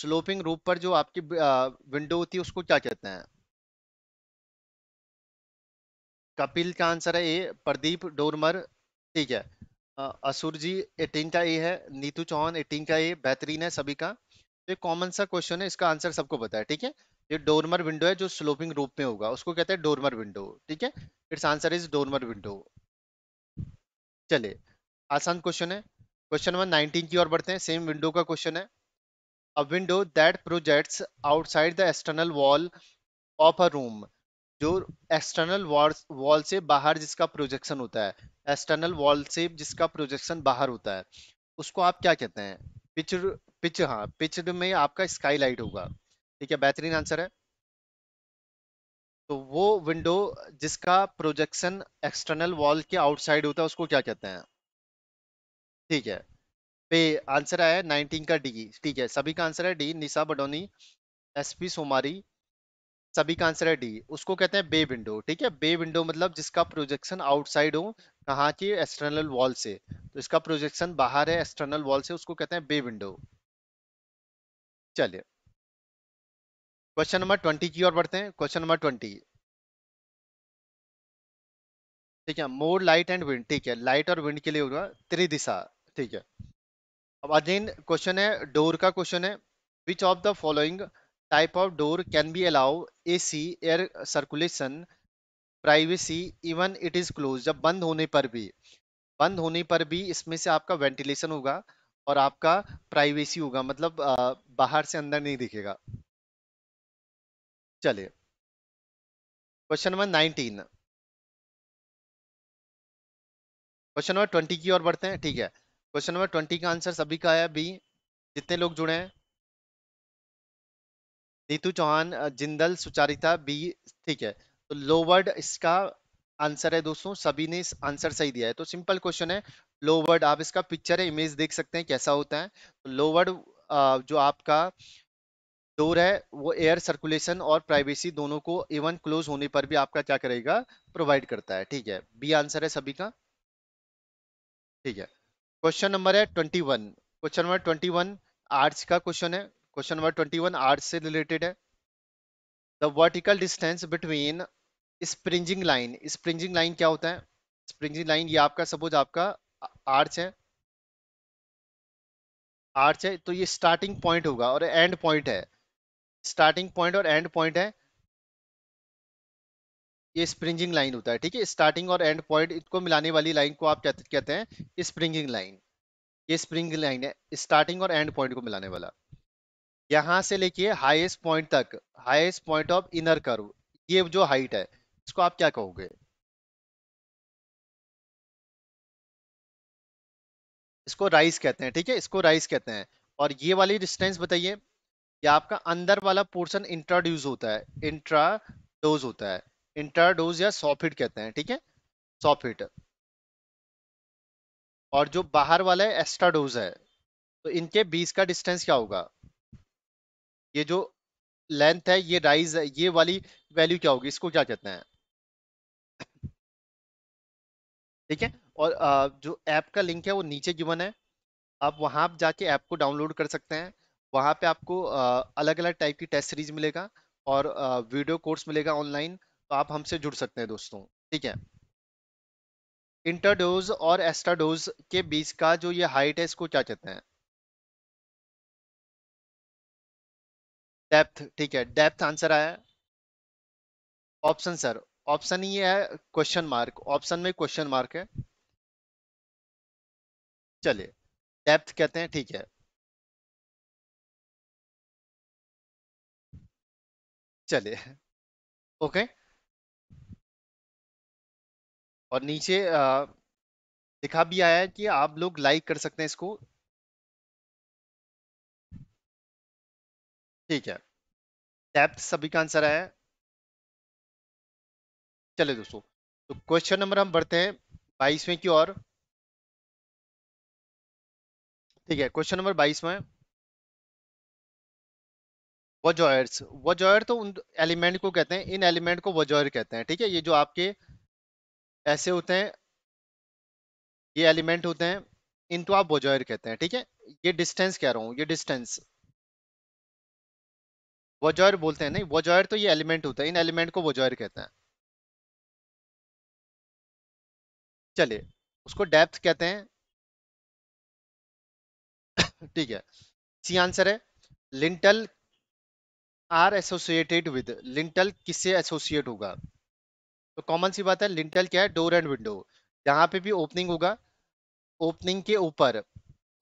[SPEAKER 1] sloping roof पर जो आपकी विंडो होती है उसको क्या कहते हैं कपिल का आंसर है ए प्रदीप डोरमर ठीक है असुर जी एटीन का ए है नीतू चौहान एटीन का ए बेहतरीन है सभी का तो कॉमन सा क्वेश्चन है इसका आंसर सबको बताया है ठीक है ये डोरमर विंडो है जो स्लोपिंग रूप में होगा उसको कहते हैं डोरमर विंडो ठीक है it's answer is dormer window चलिए आसान क्वेश्चन है क्वेश्चन नंबर नाइनटीन की ओर बढ़ते हैं सेम विंडो का क्वेश्चन है a window that projects outside the external wall of a room जो एक्सटर्नल वॉल से बाहर जिसका प्रोजेक्शन होता है एक्सटर्नल वॉल से जिसका प्रोजेक्शन बाहर होता है उसको आप क्या कहते हैं पिच पिच हाँ पिच में आपका स्काई लाइट होगा ठीक है बेहतरीन आंसर है तो वो विंडो जिसका प्रोजेक्शन एक्सटर्नल वॉल के आउटसाइड होता है उसको क्या कहते हैं ठीक है पे आंसर आया नाइनटीन का डी ठीक है सभी का आंसर है डी निशा बडोनी एसपी सोमारी सभी का आंसर है डी उसको कहते हैं बे विंडो ठीक है बे विंडो मतलब जिसका प्रोजेक्शन आउटसाइड हो कहाँ की एक्सटर्नल वॉल से तो इसका प्रोजेक्शन बाहर है एक्सटर्नल वॉल से उसको कहते हैं बे विंडो चलिए क्वेश्चन नंबर ट्वेंटी की ओर बढ़ते हैं क्वेश्चन नंबर ट्वेंटी ठीक है मोर लाइट एंड विंड ठीक है लाइट और विंड के लिए होगा त्रिदिशा ठीक है अब अगेन क्वेश्चन है डोर का क्वेश्चन है which of the following type of door can be allow A C air circulation privacy even it is close जब बंद होने पर भी बंद होने पर भी इसमें से आपका वेंटिलेशन होगा और आपका प्राइवेसी होगा मतलब बाहर से अंदर नहीं दिखेगा चलिए question number nineteen question number twenty की ओर बढ़ते हैं ठीक है क्वेश्चन नंबर ट्वेंटी का आंसर सभी का है बी जितने लोग जुड़े हैं नीतू चौहान जिंदल सुचारिता बी ठीक है तो लोवर्ड इसका आंसर है दोस्तों सभी ने इस आंसर सही दिया है तो सिंपल क्वेश्चन है लोवर्ड आप इसका पिक्चर है इमेज देख सकते हैं कैसा होता है तो लोवर्ड जो आपका डोर है वो एयर सर्कुलेशन और प्राइवेसी दोनों को इवन क्लोज होने पर भी आपका क्या करेगा प्रोवाइड करता है ठीक है बी आंसर है सभी का ठीक है क्वेश्चन नंबर है twenty one question number twenty one arts का क्वेश्चन है question number twenty one arts से रिलेटेड है the vertical distance between springing line springing line क्या होता है स्प्रिंजिंग लाइन ये आपका सपोज आपका आर्च है आर्च है तो ये स्टार्टिंग पॉइंट होगा और एंड पॉइंट है स्टार्टिंग पॉइंट और एंड पॉइंट है ये स्प्रिंजिंग लाइन होता है ठीक है स्टार्टिंग और एंड पॉइंट इसको मिलाने वाली लाइन को आप कहते कहते हैं स्प्रिंगिंग लाइन ये स्प्रिंग लाइन है स्टार्टिंग और एंड पॉइंट को मिलाने वाला यहां से लेके हाईएस्ट पॉइंट तक highest point of inner curve ये जो हाइट है इसको आप क्या कहोगे इसको राइज कहते हैं ठीक है इसको राइज कहते हैं और ये वाली डिस्टेंस बताइए या आपका अंदर वाला पोर्शन इंट्राड्यूज होता है इंट्राडोज होता है इंट्राडोज या सॉफिट कहते हैं ठीक है सॉफिट और जो बाहर वाला है एस्ट्राडोज है तो इनके बीच का डिस्टेंस क्या होगा ये जो लेंथ है ये राइज है ये वाली वैल्यू क्या होगी इसको क्या कहते हैं ठीक है और जो ऐप का लिंक है वो नीचे गिवन है आप वहां जाके ऐप को डाउनलोड कर सकते हैं वहाँ पे आपको अलग अलग टाइप की टेस्ट सीरीज मिलेगा और वीडियो कोर्स मिलेगा ऑनलाइन तो आप हमसे जुड़ सकते हैं दोस्तों ठीक है इंटरडोज और एस्टाडोज के बीच का जो ये हाइट है इसको क्या कहते हैं डेप्थ ठीक है डेप्थ आंसर आया ऑप्शन सर ऑप्शन ये है क्वेश्चन मार्क ऑप्शन में क्वेश्चन मार्क है चलिए डेप्थ कहते हैं ठीक है
[SPEAKER 2] चले ओके और नीचे लिखा दिखा भी आया है कि आप लोग लाइक कर सकते हैं इसको ठीक है डेप्थ सभी का आंसर आया चले दोस्तों तो क्वेश्चन नंबर हम बढ़ते हैं बाईसवें की ओर
[SPEAKER 1] ठीक है क्वेश्चन नंबर बाईसवें वजॉयर्स वजॉयर तो उन एलिमेंट को कहते हैं इन एलिमेंट को वजॉयर कहते हैं ठीक है ये जो आपके ऐसे होते हैं ये एलिमेंट होते हैं इन तो आप वजॉयर कहते हैं ठीक है ये डिस्टेंस कह रहा हूँ ये डिस्टेंस वजॉयर बोलते हैं नहीं वजॉयर तो ये एलिमेंट होता है इन एलिमेंट को वजॉयर कहते हैं चलिए उसको डेप्थ कहते हैं *coughs* ठीक है सी आंसर है lintel are associated with lintel किससे एसोसिएट होगा तो कॉमन सी बात है लिंटल क्या है डोर एंड विंडो यहाँ पे भी ओपनिंग होगा ओपनिंग के ऊपर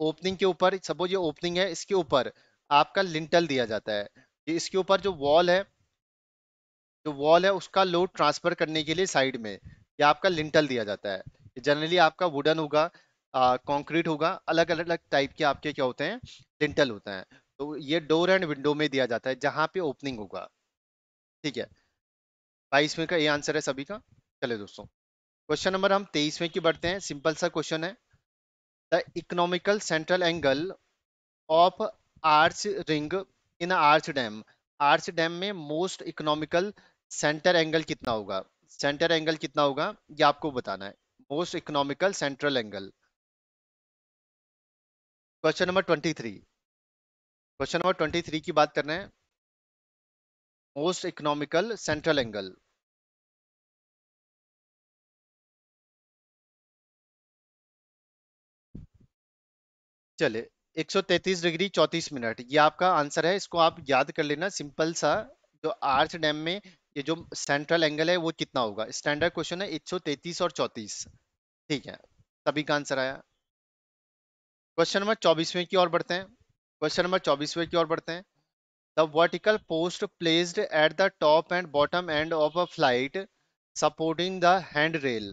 [SPEAKER 1] ओपनिंग के ऊपर सपोज ये ओपनिंग है इसके ऊपर आपका लिंटल दिया जाता है इसके ऊपर जो वॉल है जो वॉल है उसका लोड ट्रांसफर करने के लिए साइड में ये आपका लिंटल दिया जाता है जनरली आपका वुडन होगा कंक्रीट होगा अलग अलग टाइप के आपके क्या होते हैं लिंटल होते हैं तो ये डोर एंड विंडो में दिया जाता है जहां पे ओपनिंग होगा ठीक है बाईसवें का ये आंसर है सभी का चले दोस्तों क्वेश्चन नंबर हम तेईसवें की बढ़ते हैं सिंपल सा क्वेश्चन है the economical central angle of arch ring in arch dam arch dam में मोस्ट इकोनॉमिकल सेंटर एंगल कितना होगा सेंटर एंगल कितना होगा ये आपको बताना है most economical central angle question number twenty three question number twenty three की बात कर रहे हैं मोस्ट इकोनॉमिकल सेंट्रल एंगल चले 133 डिग्री 34 मिनट ये आपका आंसर है इसको आप याद कर लेना सिंपल सा जो आर्च डैम में ये जो सेंट्रल एंगल है वो कितना होगा स्टैंडर्ड क्वेश्चन है 133 और 34 ठीक है सभी का आंसर आया क्वेश्चन नंबर चौबीसवें की ओर बढ़ते हैं क्वेश्चन नंबर चौबीसवे की ओर बढ़ते हैं the vertical post placed at the top and bottom end of a flight supporting the hand rail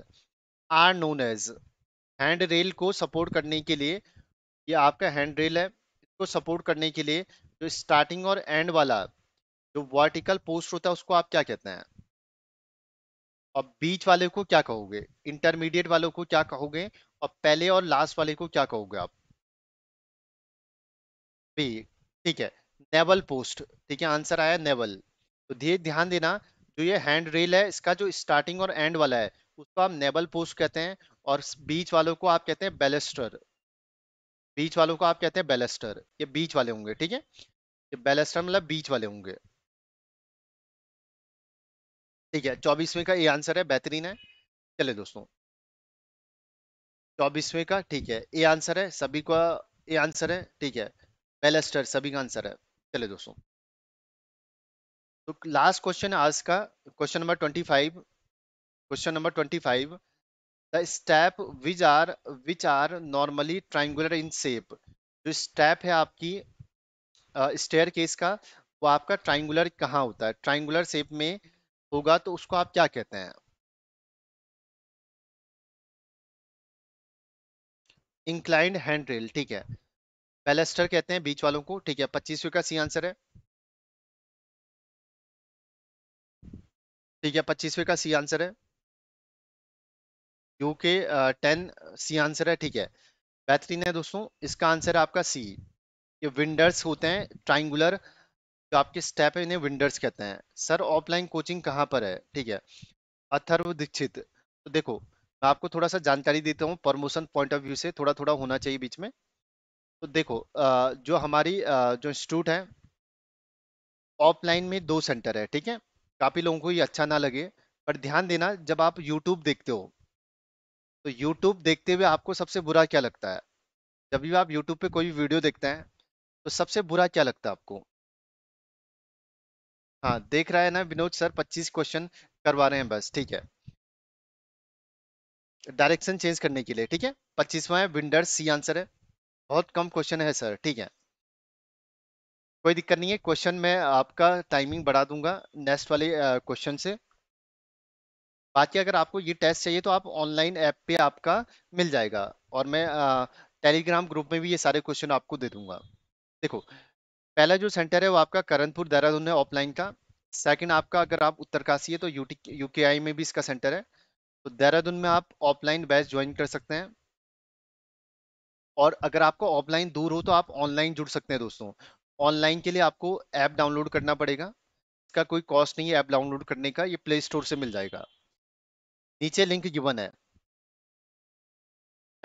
[SPEAKER 1] are known as hand rail को सपोर्ट करने के लिए ये आपका हैंड रेल है इसको सपोर्ट करने के लिए जो स्टार्टिंग और एंड वाला जो वर्टिकल पोस्ट होता है उसको आप क्या कहते हैं और बीच वाले को क्या कहोगे इंटरमीडिएट वालों को क्या कहोगे और पहले और लास्ट वाले को क्या कहोगे आप बी ठीक है नेवल पोस्ट ठीक है आंसर आया नेवल तो धीरे ध्यान देना जो ये हैंड रेल है इसका जो स्टार्टिंग और एंड वाला है उसको आप नेवल पोस्ट कहते हैं और बीच वालों को आप कहते हैं बेलेस्टर बीच वालों को आप कहते हैं बेलेस्टर ये बीच वाले होंगे ठीक है ये बेलेस्टर मतलब बीच वाले होंगे ठीक है चौबीसवें का ये आंसर है बेहतरीन है चले दोस्तों चौबीसवें का ठीक है ये आंसर है सभी का ये आंसर है ठीक है बेलेस्टर सभी का आंसर है चले दोस्तों तो लास्ट क्वेश्चन आज का question number twenty five question number twenty five the step which are which are normally triangular in shape जो स्टेप है आपकी स्टेयर uh, केस का वो आपका ट्राइंगुलर कहाँ होता है ट्राइंगुलर शेप में होगा तो उसको आप क्या कहते हैं इंक्लाइंड हैंड रेल ठीक है पैलेस्टर कहते हैं बीच वालों को ठीक है पच्चीसवीं का सी आंसर है ठीक है पच्चीसवीं का सी आंसर है U K ten C answer है ठीक है बेहतरीन है दोस्तों इसका आंसर है आपका सी ये विंडर्स होते हैं ट्राइंगुलर जो आपके स्टेप है इन्हें विंडर्स कहते हैं सर ऑफलाइन कोचिंग कहाँ पर है ठीक है अथर्व दीक्षित तो देखो मैं आपको थोड़ा सा जानकारी देता हूँ प्रमोशन पॉइंट ऑफ व्यू से थोड़ा थोड़ा होना चाहिए बीच में तो देखो जो हमारी जो इंस्टीट्यूट है ऑफलाइन में दो सेंटर है ठीक है काफ़ी लोगों को ये अच्छा ना लगे पर ध्यान देना जब आप यूट्यूब देखते हो तो यूट्यूब देखते हुए आपको सबसे बुरा क्या लगता है जब भी आप यूट्यूब पे कोई वीडियो देखते हैं तो सबसे बुरा क्या लगता है आपको हाँ देख रहा है ना विनोद सर 25 क्वेश्चन करवा रहे हैं बस ठीक है डायरेक्शन चेंज करने के लिए ठीक है पच्चीसवा है विंडर सी आंसर है बहुत कम क्वेश्चन है सर ठीक है कोई दिक्कत नहीं है क्वेश्चन मैं आपका टाइमिंग बढ़ा दूंगा नेक्स्ट वाले क्वेश्चन से बाकी अगर आपको ये टेस्ट चाहिए तो आप ऑनलाइन ऐप पे आपका मिल जाएगा और मैं टेलीग्राम ग्रुप में भी ये सारे क्वेश्चन आपको दे दूंगा देखो पहला जो सेंटर है वो आपका करणपुर देहरादून है ऑफलाइन का सेकंड आपका अगर आप उत्तरकाशी है तो यूटी यूकेआई में भी इसका सेंटर है तो देहरादून में आप ऑफलाइन बैच ज्वाइन कर सकते हैं और अगर आपको ऑफलाइन दूर हो तो आप ऑनलाइन जुड़ सकते हैं दोस्तों ऑनलाइन के लिए आपको ऐप डाउनलोड करना पड़ेगा इसका कोई कॉस्ट नहीं है ऐप डाउनलोड करने का ये प्ले स्टोर से मिल जाएगा नीचे लिंक गिवन है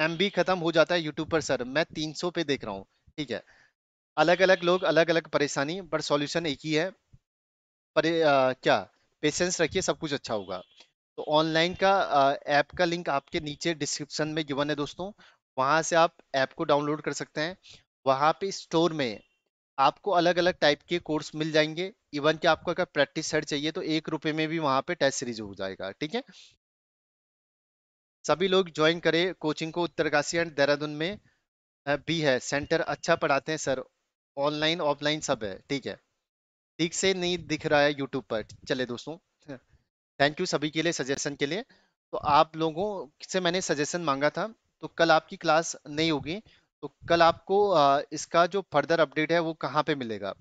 [SPEAKER 1] एम खत्म हो जाता है यूट्यूब पर सर मैं 300 पे देख रहा हूँ ठीक है अलग अलग लोग अलग अलग परेशानी बट सॉल्यूशन एक ही है पर आ, क्या पेशेंस रखिए सब कुछ अच्छा होगा तो ऑनलाइन का ऐप का लिंक आपके नीचे डिस्क्रिप्शन में गिवन है दोस्तों वहां से आप ऐप को डाउनलोड कर सकते हैं वहां पे स्टोर में आपको अलग अलग टाइप के कोर्स मिल जाएंगे इवन कि आपको अगर प्रैक्टिस सेट चाहिए तो एक रुपये में भी वहां पे टेस्ट सीरीज हो जाएगा ठीक है सभी लोग ज्वाइन करें कोचिंग को उत्तरकाशी एंड देहरादून में भी है सेंटर अच्छा पढ़ाते हैं सर ऑनलाइन ऑफलाइन सब है ठीक है ठीक से नहीं दिख रहा है यूट्यूब पर चले दोस्तों थैंक यू सभी के लिए सजेशन के लिए तो आप लोगों से मैंने सजेशन मांगा था तो कल आपकी क्लास नहीं होगी तो कल आपको इसका जो फर्दर अपडेट है वो कहाँ पे मिलेगा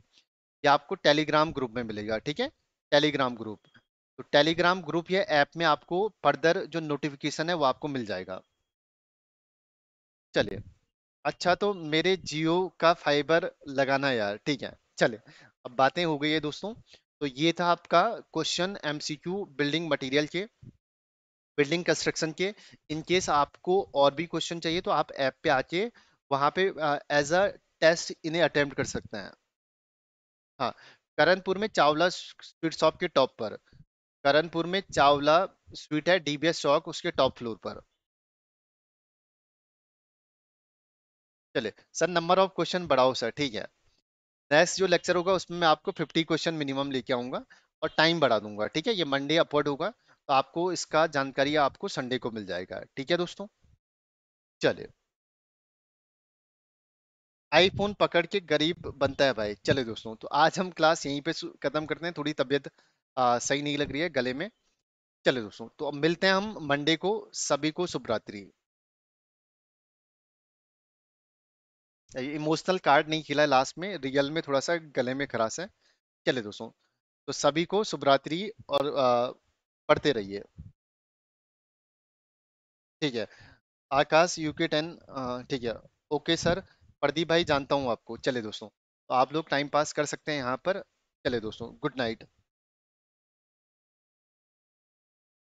[SPEAKER 1] ये आपको टेलीग्राम ग्रुप में मिलेगा ठीक है टेलीग्राम ग्रुप तो टेलीग्राम ग्रुप या ऐप में आपको फर्दर जो नोटिफिकेशन है वो आपको मिल जाएगा चलिए अच्छा तो मेरे जियो का फाइबर लगाना यार ठीक है चले अब बातें हो गई है दोस्तों तो ये था आपका क्वेश्चन एमसीक्यू बिल्डिंग मटेरियल के बिल्डिंग कंस्ट्रक्शन के इन केस आपको और भी क्वेश्चन चाहिए तो आप ऐप पे आके वहाँ पे एज अ टेस्ट इन्हें अटेम्प्ट कर सकते हैं हाँ करनपुर में चावला स्वीट शॉप के टॉप पर करनपुर में चावला स्वीट है डी चौक उसके टॉप फ्लोर पर चले सर नंबर ऑफ क्वेश्चन बढ़ाओ सर ठीक है नेक्स्ट जो लेक्चर होगा उसमें मैं आपको 50 क्वेश्चन मिनिमम लेके आऊंगा और टाइम बढ़ा दूंगा ठीक है ये मंडे अपवर्ड होगा तो आपको इसका जानकारी आपको संडे को मिल जाएगा ठीक है दोस्तों चलिए आईफोन पकड़ के गरीब बनता है भाई चले दोस्तों तो आज हम क्लास यहीं पे खत्म करते हैं थोड़ी तबियत सही नहीं लग रही है गले में चले दोस्तों तो अब मिलते हैं हम मंडे को सभी को शुभरात्रि इमोशनल कार्ड नहीं खिला लास्ट में रियल में थोड़ा सा गले में खराश है चले दोस्तों तो सभी को शुभरात्रि और आ, पढ़ते रहिए ठीक है आकाश यूके टेन ठीक है ओके सर प्रदीप भाई जानता हूँ आपको चले दोस्तों तो आप लोग टाइम पास कर सकते हैं यहाँ पर चले दोस्तों गुड नाइट